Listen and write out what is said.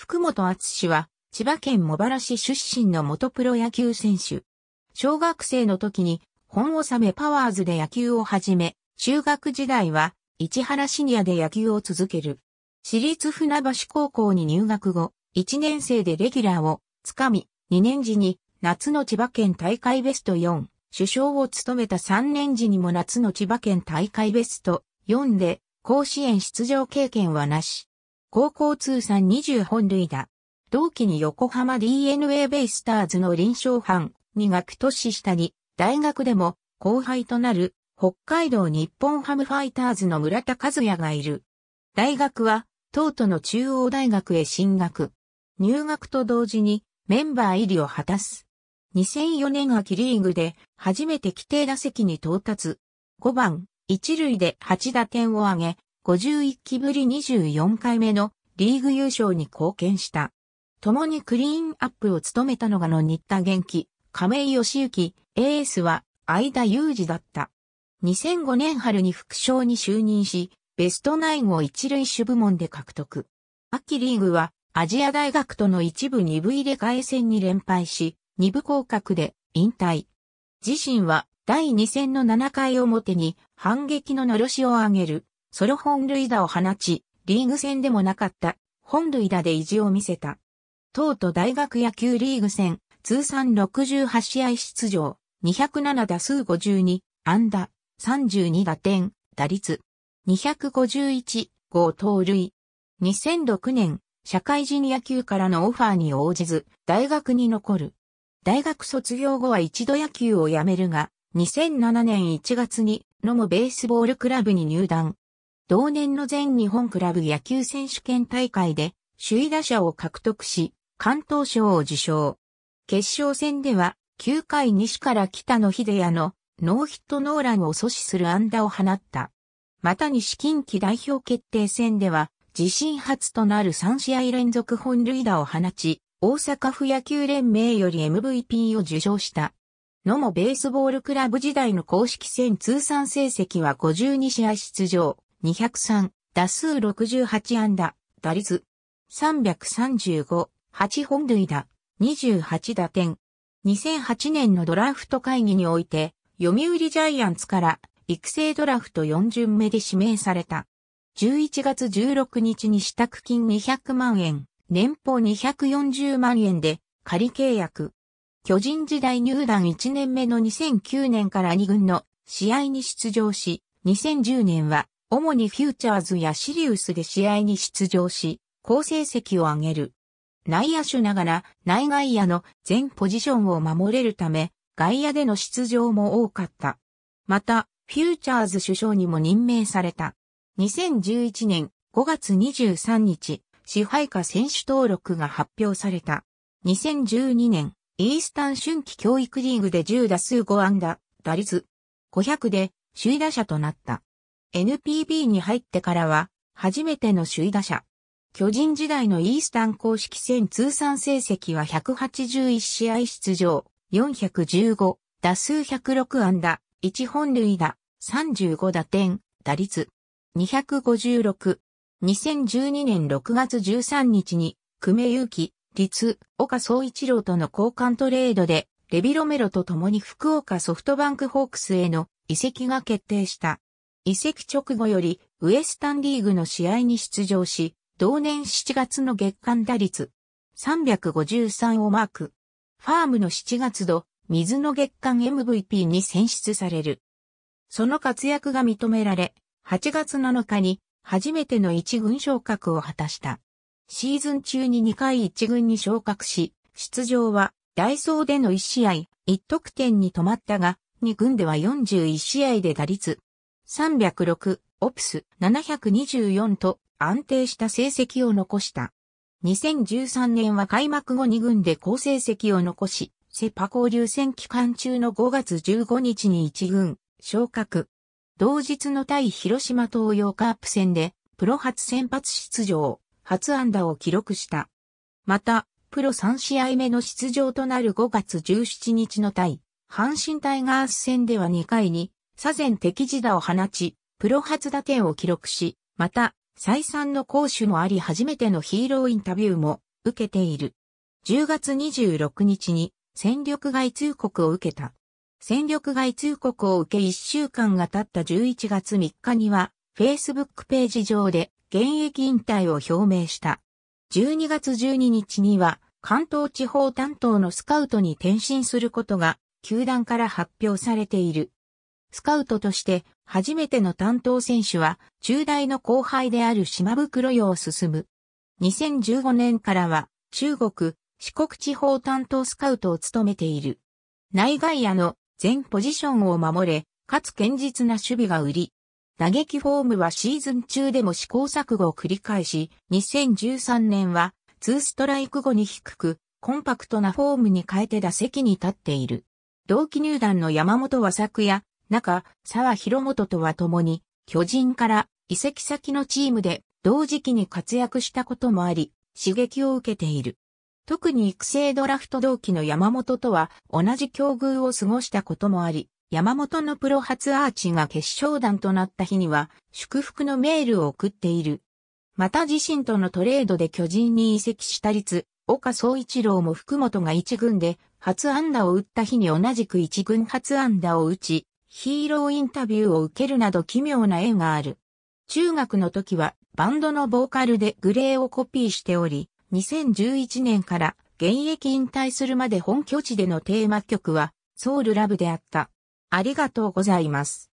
福本厚氏は、千葉県茂原市出身の元プロ野球選手。小学生の時に、本納めパワーズで野球を始め、中学時代は、市原シニアで野球を続ける。私立船橋高校に入学後、1年生でレギュラーをつかみ、2年時に夏の千葉県大会ベスト4、首相を務めた3年時にも夏の千葉県大会ベスト4で甲子園出場経験はなし。高校通算20本塁打。同期に横浜 DNA ベイスターズの臨床班、2学年下に、大学でも後輩となる北海道日本ハムファイターズの村田和也がいる。大学は、東都の中央大学へ進学。入学と同時にメンバー入りを果たす。2004年秋リーグで初めて規定打席に到達。5番、1塁で8打点を挙げ、51期ぶり24回目のリーグ優勝に貢献した。共にクリーンアップを務めたのがの新田元気、亀井義行、エースは相田裕二だった。2005年春に副将に就任し、ベスト9を一塁手部門で獲得。秋リーグはアジア大学との一部二部入れ替え戦に連敗し、二部降格で引退。自身は第2戦の7回表に反撃ののろしを上げるソロ本塁打を放ち、リーグ戦でもなかった本塁打で意地を見せた。東都大学野球リーグ戦、通算68試合出場、207打数52、安打、32打点、打率、251、5盗塁。2006年、社会人野球からのオファーに応じず、大学に残る。大学卒業後は一度野球を辞めるが、2007年1月に、ノ茂ベースボールクラブに入団。同年の全日本クラブ野球選手権大会で首位打者を獲得し、関東賞を受賞。決勝戦では9回西から北野秀也のノーヒットノーランを阻止する安打を放った。また西近畿代表決定戦では自身初となる3試合連続本塁打を放ち、大阪府野球連盟より MVP を受賞した。野茂ベースボールクラブ時代の公式戦通算成績は52試合出場、203、打数68安打、打率335、8本塁打、28打点。2008年のドラフト会議において、読売ジャイアンツから育成ドラフト4巡目で指名された。11月16日に支度金200万円、年俸240万円で仮契約。巨人時代入団1年目の2009年から2軍の試合に出場し、2010年は主にフューチャーズやシリウスで試合に出場し、好成績を上げる。内野手ながら内外野の全ポジションを守れるため、外野での出場も多かった。また、フューチャーズ首相にも任命された。2011年5月23日、支配下選手登録が発表された。2012年、イースタン春季教育リーグで10打数5安打、打率500で首位打者となった。NPB に入ってからは、初めての首位打者。巨人時代のイースタン公式戦通算成績は181試合出場、415、打数106安打、1本塁打、35打点、打率、256。2012年6月13日に、久米勇気、立、岡総一郎との交換トレードで、レビロメロと共に福岡ソフトバンクホークスへの移籍が決定した。移籍直後よりウエスタンリーグの試合に出場し、同年7月の月間打率353をマーク。ファームの7月度、水の月間 MVP に選出される。その活躍が認められ、8月7日に初めての一軍昇格を果たした。シーズン中に2回一軍に昇格し、出場はダイソーでの1試合、1得点に止まったが、2軍では41試合で打率306、オプス724と安定した成績を残した。2013年は開幕後2軍で好成績を残し、セパ交流戦期間中の5月15日に1軍、昇格。同日の対広島東洋カープ戦で、プロ初先発出場、初安打を記録した。また、プロ3試合目の出場となる5月17日の対、阪神タイガース戦では2回に左前敵自打を放ち、プロ初打点を記録し、また、再三の攻守もあり初めてのヒーローインタビューも受けている。10月26日に戦力外通告を受けた。戦力外通告を受け1週間が経った11月3日には、Facebook ページ上で現役引退を表明した。12月12日には、関東地方担当のスカウトに転身することが、球団から発表されている。スカウトとして初めての担当選手は中大の後輩である島袋洋進。む。2015年からは中国、四国地方担当スカウトを務めている。内外野の全ポジションを守れ、かつ堅実な守備が売り。打撃フォームはシーズン中でも試行錯誤を繰り返し、2013年は2ストライク後に低く、コンパクトなフォームに変えて打席に立っている。同期入団の山本和作や中、沢広元とは共に、巨人から移籍先のチームで同時期に活躍したこともあり、刺激を受けている。特に育成ドラフト同期の山本とは同じ境遇を過ごしたこともあり、山本のプロ初アーチが決勝弾となった日には祝福のメールを送っている。また自身とのトレードで巨人に移籍した率、岡総一郎も福本が一軍で初安打を打った日に同じく一軍初安打を打ち、ヒーローインタビューを受けるなど奇妙な縁がある。中学の時はバンドのボーカルでグレーをコピーしており、2011年から現役引退するまで本拠地でのテーマ曲はソウルラブであった。ありがとうございます。